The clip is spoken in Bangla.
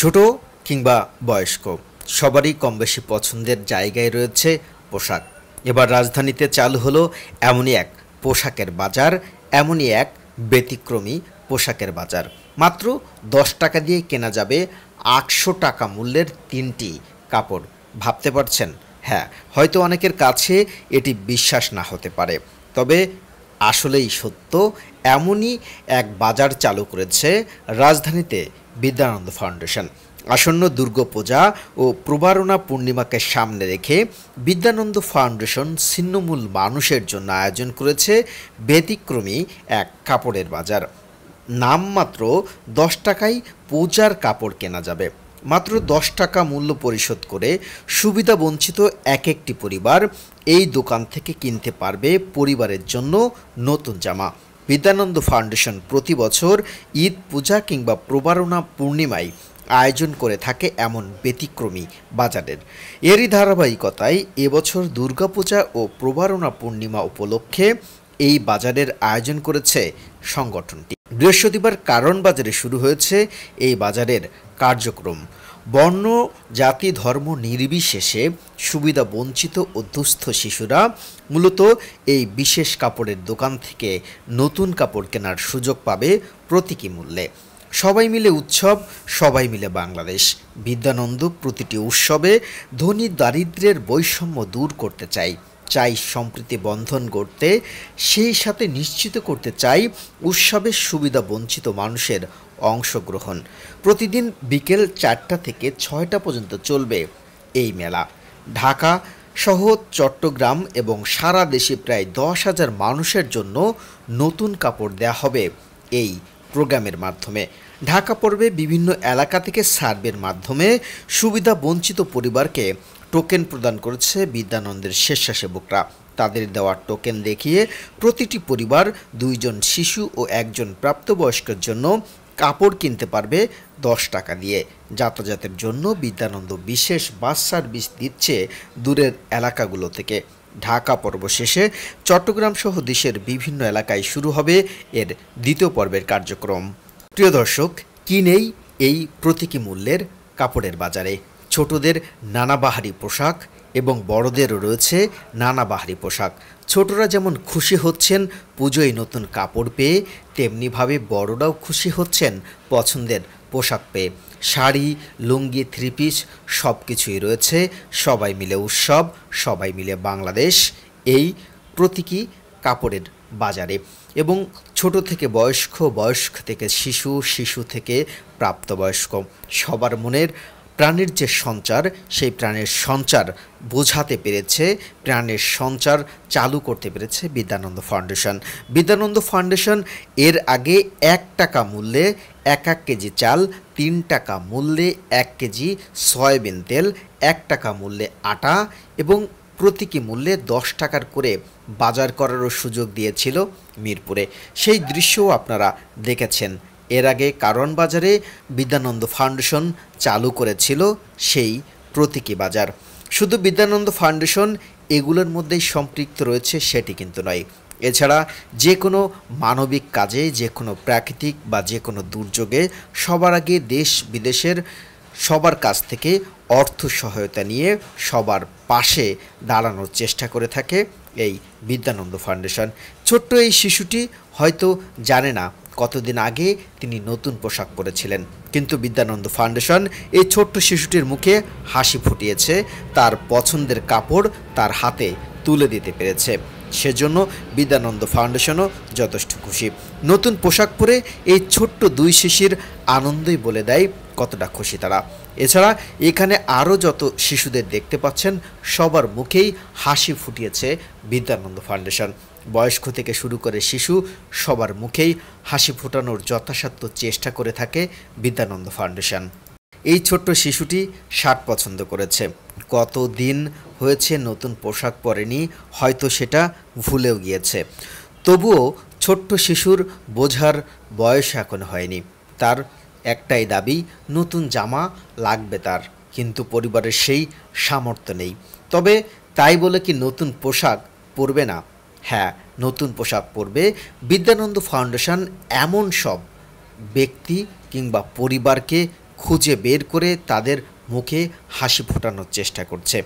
ছোট কিংবা বয়স্ক সবারই কম বেশি পছন্দের জায়গায় রয়েছে পোশাক এবার রাজধানীতে চালু হলো এমনই এক পোশাকের বাজার এমনই এক ব্যতিক্রমী পোশাকের বাজার মাত্র দশ টাকা দিয়ে কেনা যাবে আটশো টাকা মূল্যের তিনটি কাপড় ভাবতে পারছেন হ্যাঁ হয়তো অনেকের কাছে এটি বিশ্বাস না হতে পারে তবে আসলেই সত্য এমনই এক বাজার চালু করেছে রাজধানীতে বিদ্যানন্দ ফাউন্ডেশন আসন্ন দুর্গাপূজা ও প্রবারণা পূর্ণিমাকে সামনে রেখে বিদ্যানন্দ ফাউন্ডেশন ছিন্নমূল মানুষের জন্য আয়োজন করেছে ব্যতিক্রমী এক কাপড়ের বাজার নামমাত্র দশ টাকায় পূজার কাপড় কেনা যাবে মাত্র দশ টাকা মূল্য পরিশোধ করে সুবিধা বঞ্চিত এক একটি পরিবার এই দোকান থেকে কিনতে পারবে পরিবারের জন্য নতুন জামা বিদ্যানন্দ ফাউন্ডেশন প্রতি বছর ঈদ পূজা কিংবা প্রবারণা পূর্ণিমায় আয়োজন করে থাকে এমন ব্যতিক্রমী বাজারের এরই ধারাবাহিকতায় এবছর দুর্গাপূজা ও প্রবারণা পূর্ণিমা উপলক্ষে এই বাজারের আয়োজন করেছে সংগঠনটি বৃহস্পতিবার কারণ বাজারে শুরু হয়েছে এই বাজারের কার্যক্রম বর্ণ জাতি ধর্ম নির্বিশেষে সুবিধা বঞ্চিত ও দুস্থ শিশুরা মূলত এই বিশেষ কাপড়ের দোকান থেকে নতুন কাপড় কেনার সুযোগ পাবে প্রতীকী মূল্যে সবাই মিলে উৎসব সবাই মিলে বাংলাদেশ বিদ্যানন্দ প্রতিটি উৎসবে ধনী দারিদ্রের বৈষম্য দূর করতে চাই চাই সম্প্রীতি বন্ধন করতে সেই সাথে নিশ্চিত করতে চাই উৎসবের সুবিধা বঞ্চিত মানুষের অংশগ্রহণ প্রতিদিন বিকেল চারটা থেকে ছয়টা পর্যন্ত চলবে এই মেলা ঢাকা সহ চট্টগ্রাম এবং সারা দেশে প্রায় দশ হাজার মানুষের জন্য নতুন কাপড় দেয়া হবে এই প্রোগ্রামের মাধ্যমে ঢাকা পর্বে বিভিন্ন এলাকা থেকে সার্ভের মাধ্যমে সুবিধা বঞ্চিত পরিবারকে টোকেন প্রদান করেছে বিদ্যানন্দের স্বেচ্ছাসেবকরা তাদের দেওয়া টোকেন দেখিয়ে প্রতিটি পরিবার দুইজন শিশু ও একজন প্রাপ্তবয়স্কের জন্য কাপড় কিনতে পারবে দশ টাকা দিয়ে যাতায়াতের জন্য বিদ্যানন্দ বিশেষ বাস সার্ভিস দিচ্ছে দূরের এলাকাগুলো থেকে ঢাকা পর্ব শেষে চট্টগ্রাম সহ দেশের বিভিন্ন এলাকায় শুরু হবে এর দ্বিতীয় পর্বের কার্যক্রম প্রিয় দর্শক কিনেই এই প্রতীকী মূল্যের কাপড়ের বাজারে ছোটদের নানা বাহারি পোশাক এবং বড়দেরও রয়েছে নানা বাহারি পোশাক ছোটরা যেমন খুশি হচ্ছেন পুজোয় নতুন কাপড় পেয়ে তেমনিভাবে বড়রাও খুশি হচ্ছেন পছন্দের পোশাক পেয়ে শাড়ি লুঙ্গি থ্রি পিস সব কিছুই রয়েছে সবাই মিলে উৎসব সবাই মিলে বাংলাদেশ এই প্রতীকী কাপড়ের বাজারে এবং ছোট থেকে বয়স্ক বয়স্ক থেকে শিশু শিশু থেকে প্রাপ্তবয়স্ক সবার মনের প্রাণের যে সঞ্চার সেই প্রাণের সঞ্চার বোঝাতে পেরেছে প্রাণের সঞ্চার চালু করতে পেরেছে বিদ্যানন্দ ফাউন্ডেশন বিদ্যানন্দ ফাউন্ডেশন এর আগে এক টাকা মূল্যে এক এক কেজি চাল তিন টাকা মূল্যে এক কেজি সয়াবিন তেল এক টাকা মূল্যে আটা এবং প্রতীকী মূল্যে দশ টাকার করে বাজার করারও সুযোগ দিয়েছিল মিরপুরে সেই দৃশ্যও আপনারা দেখেছেন এর আগে কারণ বাজারে বিদ্যানন্দ ফাউন্ডেশন চালু করেছিল সেই প্রতীকী বাজার শুধু বিদ্যানন্দ ফাউন্ডেশন এগুলোর মধ্যেই সম্পৃক্ত রয়েছে সেটি কিন্তু নয় এছাড়া যে কোনো মানবিক কাজে যে কোনো প্রাকৃতিক বা যে কোনো দুর্যোগে সবার আগে দেশ বিদেশের সবার কাছ থেকে অর্থ সহায়তা নিয়ে সবার পাশে দাঁড়ানোর চেষ্টা করে থাকে এই বিদ্যানন্দ ফাউন্ডেশন ছোট্ট এই শিশুটি হয়তো জানে না কতদিন আগে তিনি নতুন পোশাক পরেছিলেন কিন্তু বিদ্যানন্দ ফাউন্ডেশন এই ছোট্ট শিশুটির মুখে হাসি ফুটিয়েছে তার পছন্দের কাপড় তার হাতে তুলে দিতে পেরেছে সেজন্য বিদ্যানন্দ ফাউন্ডেশনও যথেষ্ট খুশি নতুন পোশাক পরে এই ছোট্ট দুই শিশির আনন্দই বলে দেয় কতটা খুশি তারা এছাড়া এখানে আরও যত শিশুদের দেখতে পাচ্ছেন সবার মুখেই হাসি ফুটিয়েছে বিদ্যানন্দ ফাউন্ডেশন বয়স্ক থেকে শুরু করে শিশু সবার মুখেই হাসি ফোটানোর যথাসাধ্য চেষ্টা করে থাকে বিদ্যানন্দ ফাউন্ডেশন এই ছোট্ট শিশুটি শার্ট পছন্দ করেছে কত দিন হয়েছে নতুন পোশাক পরেনি হয়তো সেটা ভুলেও গিয়েছে তবুও ছোট্ট শিশুর বোঝার বয়স এখন হয়নি তার একটাই দাবি নতুন জামা লাগবে তার কিন্তু পরিবারের সেই সামর্থ্য নেই তবে তাই বলে কি নতুন পোশাক পরবে না হ্যাঁ নতুন পোশাক পরবে বিদ্যানন্দ ফাউন্ডেশন এমন সব ব্যক্তি কিংবা পরিবারকে খুঁজে বের করে তাদের মুখে হাসি ফোটানোর চেষ্টা করছে